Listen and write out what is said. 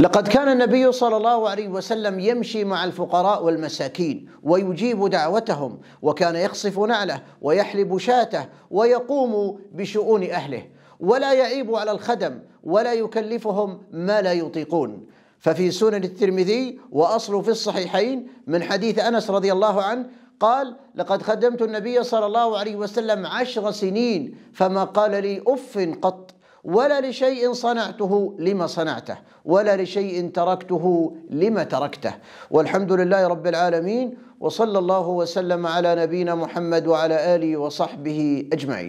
لقد كان النبي صلى الله عليه وسلم يمشي مع الفقراء والمساكين ويجيب دعوتهم وكان يخصف نعله ويحلب شاته ويقوم بشؤون اهله ولا يعيب على الخدم ولا يكلفهم ما لا يطيقون ففي سنن الترمذي واصل في الصحيحين من حديث انس رضي الله عنه قال لقد خدمت النبي صلى الله عليه وسلم عشر سنين فما قال لي اف قط ولا لشيء صنعته لما صنعته ولا لشيء تركته لما تركته والحمد لله رب العالمين وصلى الله وسلم على نبينا محمد وعلى اله وصحبه اجمعين